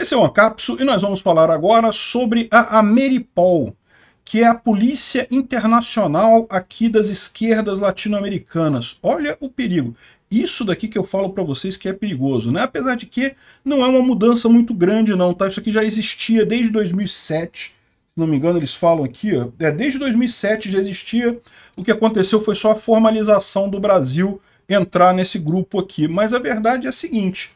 Esse é o Ancapso e nós vamos falar agora sobre a Ameripol, que é a polícia internacional aqui das esquerdas latino-americanas. Olha o perigo. Isso daqui que eu falo para vocês que é perigoso, né? Apesar de que não é uma mudança muito grande não, tá? Isso aqui já existia desde 2007, não me engano, eles falam aqui, ó, é, desde 2007 já existia, o que aconteceu foi só a formalização do Brasil entrar nesse grupo aqui. Mas a verdade é a seguinte,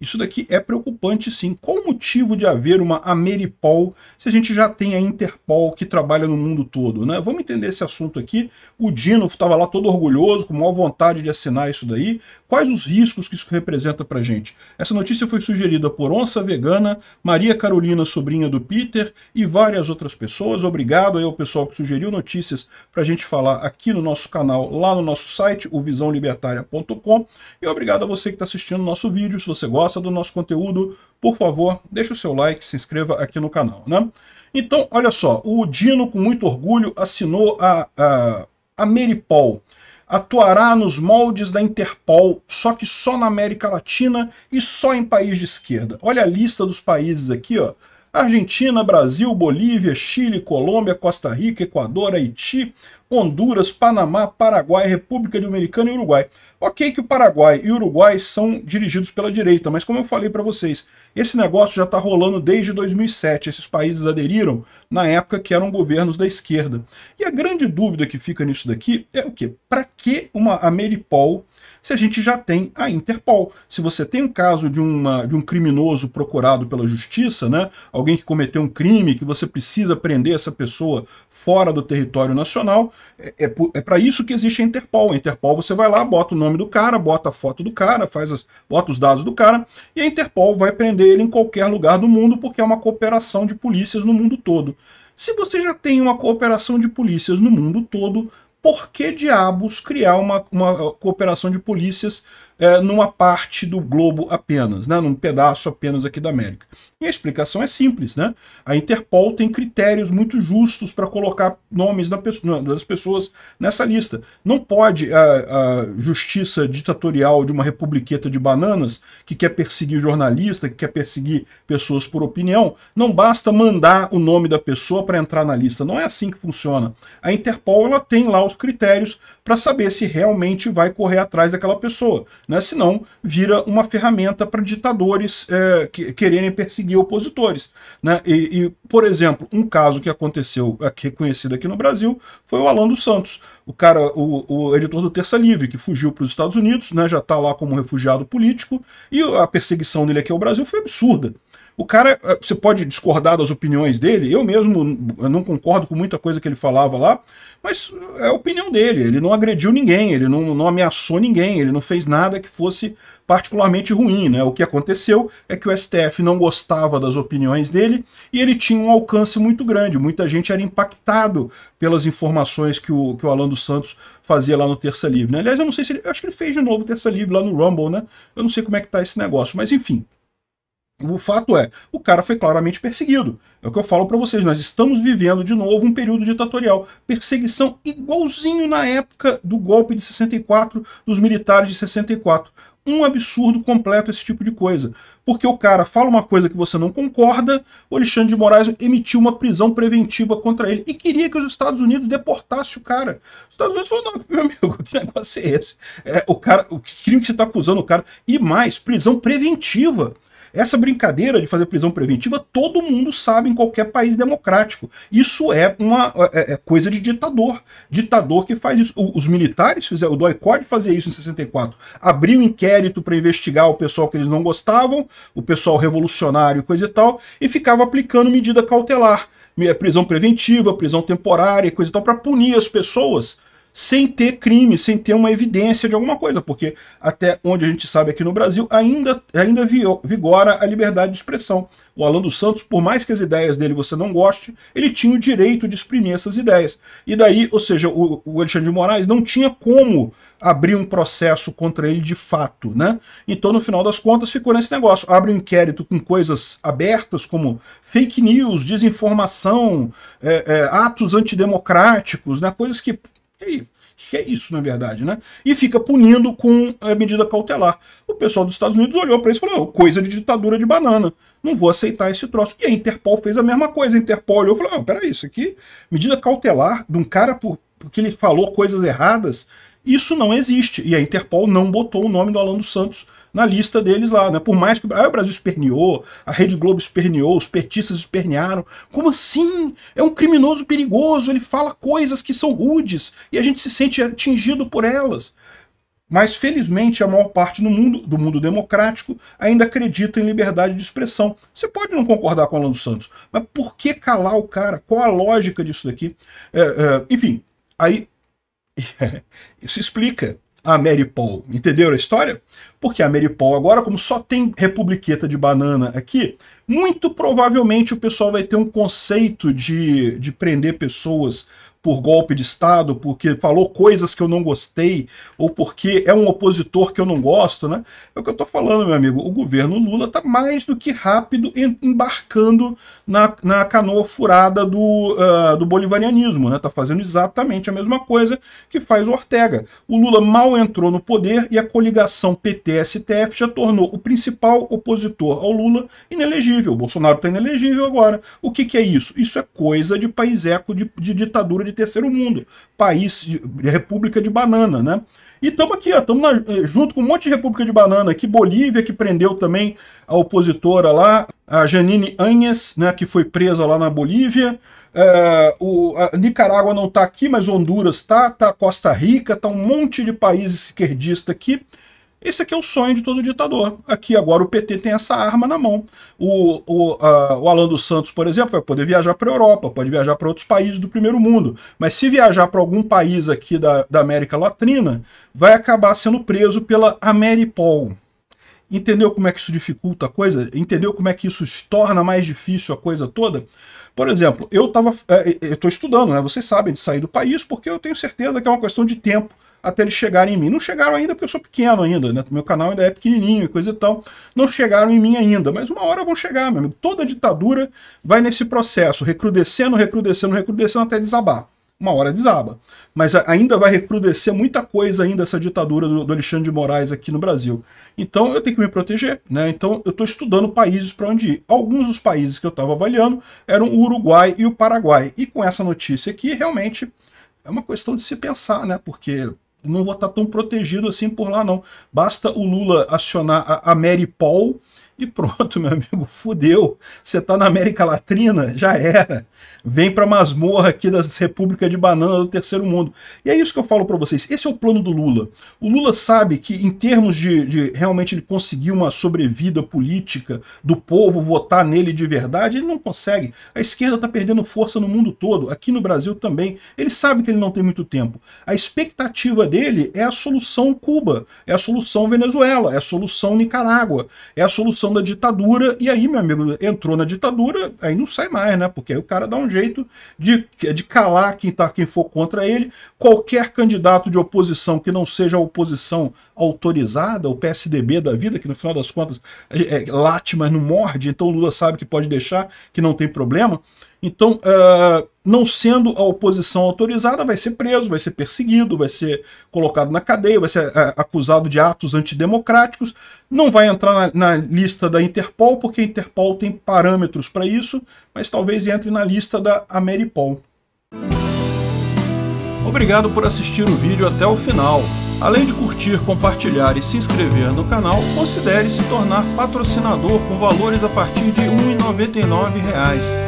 isso daqui é preocupante sim. Qual o motivo de haver uma Ameripol se a gente já tem a Interpol que trabalha no mundo todo? Né? Vamos entender esse assunto aqui. O Dino estava lá todo orgulhoso, com maior vontade de assinar isso daí. Quais os riscos que isso representa para a gente? Essa notícia foi sugerida por Onça Vegana, Maria Carolina, sobrinha do Peter e várias outras pessoas. Obrigado aí ao pessoal que sugeriu notícias para a gente falar aqui no nosso canal, lá no nosso site, o visãolibertaria.com. E obrigado a você que está assistindo o nosso vídeo. Se você gosta, gosta do nosso conteúdo, por favor, deixe o seu like, se inscreva aqui no canal, né? Então, olha só, o Dino, com muito orgulho, assinou a, a, a Meripol. Atuará nos moldes da Interpol, só que só na América Latina e só em país de esquerda. Olha a lista dos países aqui, ó. Argentina, Brasil, Bolívia, Chile, Colômbia, Costa Rica, Equador, Haiti, Honduras, Panamá, Paraguai, República Dominicana e Uruguai. Ok que o Paraguai e o Uruguai são dirigidos pela direita, mas como eu falei para vocês, esse negócio já está rolando desde 2007. Esses países aderiram na época que eram governos da esquerda. E a grande dúvida que fica nisso daqui é o quê? Para que uma Ameripol se a gente já tem a Interpol. Se você tem um caso de, uma, de um criminoso procurado pela justiça, né, alguém que cometeu um crime, que você precisa prender essa pessoa fora do território nacional, é, é, para é isso que existe a Interpol. A Interpol você vai lá, bota o nome do cara, bota a foto do cara, faz as, bota os dados do cara, e a Interpol vai prender ele em qualquer lugar do mundo, porque é uma cooperação de polícias no mundo todo. Se você já tem uma cooperação de polícias no mundo todo, por que diabos criar uma, uma cooperação de polícias é, numa parte do globo apenas, né, num pedaço apenas aqui da América. E a explicação é simples, né? A Interpol tem critérios muito justos para colocar nomes da das pessoas nessa lista. Não pode a, a justiça ditatorial de uma republiqueta de bananas que quer perseguir jornalista, que quer perseguir pessoas por opinião, não basta mandar o nome da pessoa para entrar na lista. Não é assim que funciona. A Interpol ela tem lá os critérios para saber se realmente vai correr atrás daquela pessoa né? senão vira uma ferramenta para ditadores é, que, quererem perseguir opositores. Né? E, e, por exemplo, um caso que aconteceu, aqui, aqui no Brasil, foi o Alan dos Santos, o cara, o, o editor do Terça Livre, que fugiu para os Estados Unidos, né? já está lá como refugiado político, e a perseguição dele aqui ao Brasil foi absurda. O cara, ah, você pode discordar das opiniões dele, eu mesmo eu não concordo com muita coisa que ele falava lá, mas ah, é a opinião dele. Ele não agrediu ninguém, ele não, não ameaçou ninguém, ele não fez nada que fosse particularmente ruim. Né? O que aconteceu é que o STF não gostava das opiniões dele e ele tinha um alcance muito grande. Muita gente era impactado pelas informações que o, que o Alan dos Santos fazia lá no Terça Livre. Né? Aliás, eu não sei se ele. Acho que ele fez de novo Terça Livre lá no Rumble, né? Eu não sei como é que tá esse negócio, mas enfim. O fato é, o cara foi claramente perseguido. É o que eu falo para vocês, nós estamos vivendo de novo um período ditatorial. Perseguição igualzinho na época do golpe de 64, dos militares de 64. Um absurdo completo esse tipo de coisa. Porque o cara fala uma coisa que você não concorda, o Alexandre de Moraes emitiu uma prisão preventiva contra ele e queria que os Estados Unidos deportassem o cara. Os Estados Unidos falou, não, meu amigo, que negócio é esse? É, o cara, o crime que você está acusando o cara. E mais, prisão preventiva. Essa brincadeira de fazer prisão preventiva, todo mundo sabe em qualquer país democrático. Isso é uma é, é coisa de ditador. Ditador que faz isso. O, os militares fizeram, o doi fazer isso em 64. Abriu um inquérito para investigar o pessoal que eles não gostavam, o pessoal revolucionário, coisa e tal, e ficava aplicando medida cautelar prisão preventiva, prisão temporária, coisa e tal, para punir as pessoas sem ter crime, sem ter uma evidência de alguma coisa, porque até onde a gente sabe aqui no Brasil ainda, ainda vigora a liberdade de expressão. O Alan dos Santos, por mais que as ideias dele você não goste, ele tinha o direito de exprimir essas ideias. E daí, ou seja, o, o Alexandre de Moraes não tinha como abrir um processo contra ele de fato, né? Então, no final das contas, ficou nesse negócio. Abre um inquérito com coisas abertas como fake news, desinformação, é, é, atos antidemocráticos, né? Coisas que que é isso, na verdade, né? E fica punindo com a eh, medida cautelar. O pessoal dos Estados Unidos olhou para isso e falou: coisa de ditadura de banana, não vou aceitar esse troço. E a Interpol fez a mesma coisa. A Interpol olhou e falou: não, peraí, isso aqui, medida cautelar de um cara por, porque ele falou coisas erradas, isso não existe. E a Interpol não botou o nome do Alan dos Santos na lista deles lá, né? Por mais que ah, o Brasil esperneou, a Rede Globo esperneou, os petistas espernearam. Como assim? É um criminoso perigoso, ele fala coisas que são rudes e a gente se sente atingido por elas. Mas felizmente a maior parte do mundo, do mundo democrático ainda acredita em liberdade de expressão. Você pode não concordar com o Alan dos Santos, mas por que calar o cara? Qual a lógica disso daqui? É, é, enfim, aí isso explica a Mary Paul. Entenderam a história? Porque a Mary Paul agora, como só tem republiqueta de banana aqui, muito provavelmente o pessoal vai ter um conceito de, de prender pessoas por golpe de Estado, porque falou coisas que eu não gostei, ou porque é um opositor que eu não gosto, né? É o que eu estou falando, meu amigo. O governo Lula está mais do que rápido embarcando na, na canoa furada do, uh, do bolivarianismo, né? Tá fazendo exatamente a mesma coisa que faz o Ortega. O Lula mal entrou no poder e a coligação PT-STF já tornou o principal opositor ao Lula inelegível inelegível, o Bolsonaro está inelegível agora. O que, que, é isso? Isso é coisa de país eco de, de ditadura de terceiro mundo, país, de, de república de banana, né? E estamos aqui, estamos eh, junto com um monte de República de Banana aqui, Bolívia, que prendeu também a opositora lá, a Janine Anhes, né, que foi presa lá na Bolívia. É, o, Nicarágua não está aqui, mas Honduras está, está Costa Rica, está um monte de países esquerdista aqui. Esse aqui é o sonho de todo ditador. Aqui agora o PT tem essa arma na mão. O, o, o Alan dos Santos, por exemplo, vai poder viajar para a Europa, pode viajar para outros países do primeiro mundo. Mas se viajar para algum país aqui da, da América Latina, vai acabar sendo preso pela Ameripol. Entendeu como é que isso dificulta a coisa? Entendeu como é que isso torna mais difícil a coisa toda? Por exemplo, eu estava, é, é, eu estou estudando, né? Vocês sabem de sair do país porque eu tenho certeza que é uma questão de tempo até eles chegarem em mim. Não chegaram ainda porque eu sou pequeno ainda, né? Meu canal ainda é pequenininho e coisa e tal. Não chegaram em mim ainda, mas uma hora vão chegar, meu amigo. Toda ditadura vai nesse processo, recrudescendo, recrudescendo, recrudescendo até desabar. Uma hora desaba. Mas ainda vai recrudescer muita coisa ainda essa ditadura do, Alexandre de Moraes aqui no Brasil. Então eu tenho que me proteger, né? Então eu estou estudando países para onde ir. Alguns dos países que eu estava avaliando eram o Uruguai e o Paraguai. E com essa notícia aqui, realmente é uma questão de se pensar, né? Porque não vou estar tá tão protegido assim por lá, não. Basta o Lula acionar a, a Mary Paul e pronto, meu amigo, fudeu. Você tá na América Latina, já era. Vem para masmorra aqui das repúblicas de Banana do Terceiro Mundo. E é isso que eu falo para vocês. Esse é o plano do Lula. O Lula sabe que, em termos de, de, realmente ele conseguir uma sobrevida política do povo votar nele de verdade, ele não consegue. A esquerda tá perdendo força no mundo todo, aqui no Brasil também. Ele sabe que ele não tem muito tempo. A expectativa dele é a solução Cuba, é a solução Venezuela, é a solução Nicarágua, é a solução da ditadura, e aí, meu amigo, entrou na ditadura, aí não sai mais, né? Porque aí o cara dá um jeito de, de calar quem, tá, quem for contra ele. Qualquer candidato de oposição que não seja a oposição autorizada, o PSDB da vida, que no final das contas é, é, late, mas não morde, então o Lula sabe que pode deixar, que não tem problema. Então, uh, não sendo a oposição autorizada, vai ser preso, vai ser perseguido, vai ser colocado na cadeia, vai ser uh, acusado de atos antidemocráticos, não vai entrar na, na, lista da Interpol, porque a Interpol tem parâmetros para isso, mas talvez entre na lista da Ameripol. Obrigado por assistir o vídeo até o final. Além de curtir, compartilhar e se inscrever no canal, considere se tornar patrocinador com valores a partir de R$ 1,99